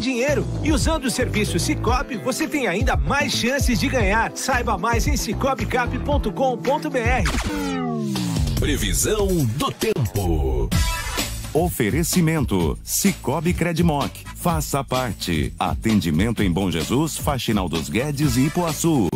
dinheiro. E usando o serviço Cicobi, você tem ainda mais chances de ganhar. Saiba mais em cicobicap.com.br. Previsão do tempo. Oferecimento Cicobi Credmoc. Faça parte. Atendimento em Bom Jesus, Faxinal dos Guedes e Ipuaçu.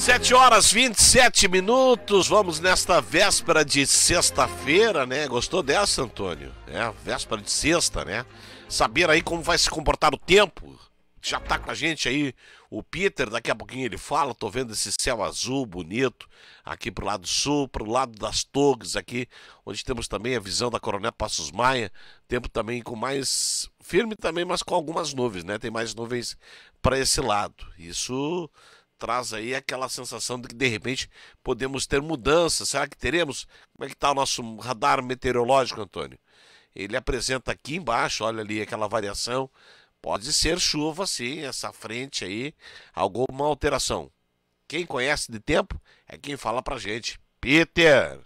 7 horas 27 minutos, vamos nesta véspera de sexta-feira, né? Gostou dessa, Antônio? É, véspera de sexta, né? Saber aí como vai se comportar o tempo. Já tá com a gente aí o Peter, daqui a pouquinho ele fala, tô vendo esse céu azul bonito aqui pro lado sul, pro lado das Togues aqui, onde temos também a visão da Coronel Passos Maia, tempo também com mais firme também, mas com algumas nuvens, né? Tem mais nuvens para esse lado. Isso traz aí aquela sensação de que de repente podemos ter mudanças. Será que teremos? Como é que está o nosso radar meteorológico, Antônio? Ele apresenta aqui embaixo, olha ali aquela variação. Pode ser chuva, sim, essa frente aí, alguma alteração. Quem conhece de tempo é quem fala pra gente. Peter!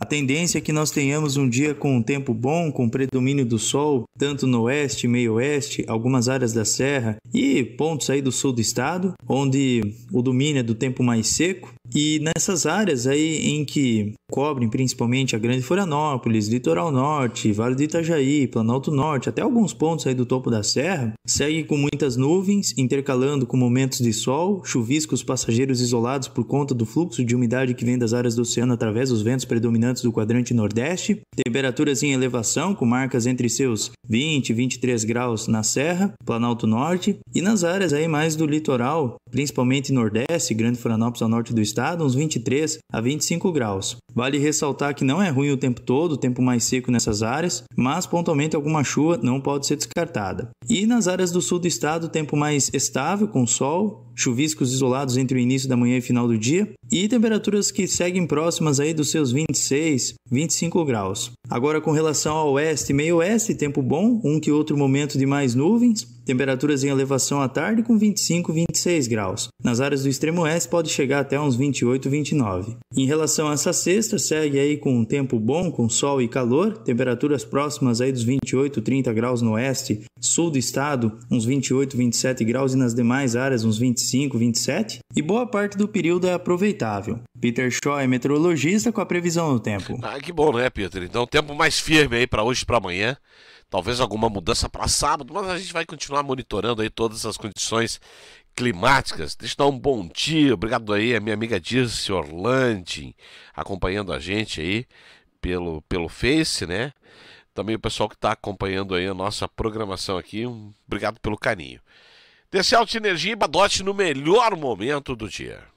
A tendência é que nós tenhamos um dia com um tempo bom, com predomínio do sol, tanto no oeste, meio-oeste, algumas áreas da serra e pontos aí do sul do estado, onde o domínio é do tempo mais seco, e nessas áreas aí em que cobrem principalmente a Grande Florianópolis, Litoral Norte, Vale do Itajaí, Planalto Norte, até alguns pontos aí do topo da serra, segue com muitas nuvens, intercalando com momentos de sol, chuviscos passageiros isolados por conta do fluxo de umidade que vem das áreas do oceano através dos ventos predominantes do quadrante nordeste, temperaturas em elevação com marcas entre seus 20 e 23 graus na serra, Planalto Norte, e nas áreas aí mais do litoral, principalmente nordeste, Grande Florianópolis ao norte do estado umidade uns 23 a 25 graus. Vale ressaltar que não é ruim o tempo todo, o tempo mais seco nessas áreas, mas pontualmente alguma chuva não pode ser descartada. E nas áreas do sul do estado, tempo mais estável com sol, chuviscos isolados entre o início da manhã e final do dia e temperaturas que seguem próximas aí dos seus 26, 25 graus. Agora com relação ao oeste e meio oeste, tempo bom, um que outro momento de mais nuvens, temperaturas em elevação à tarde com 25, 26 graus. Nas áreas do extremo oeste pode chegar até uns 28, 29. Em relação a essa sexta, segue aí com um tempo bom, com sol e calor, temperaturas próximas aí dos 28, 30 graus no oeste, sul do estado, uns 28, 27 graus e nas demais áreas uns 25 25, 27, e boa parte do período é aproveitável. Peter Shaw é meteorologista com a previsão do tempo. Ah, que bom, né, Peter? Então, tempo mais firme aí para hoje e para amanhã. Talvez alguma mudança para sábado, mas a gente vai continuar monitorando aí todas as condições climáticas. Deixa eu dar um bom dia. Obrigado aí a minha amiga Dirce Orlandi, acompanhando a gente aí pelo, pelo Face, né? Também o pessoal que está acompanhando aí a nossa programação aqui. Obrigado pelo carinho. Tercial energia e Badote no melhor momento do dia.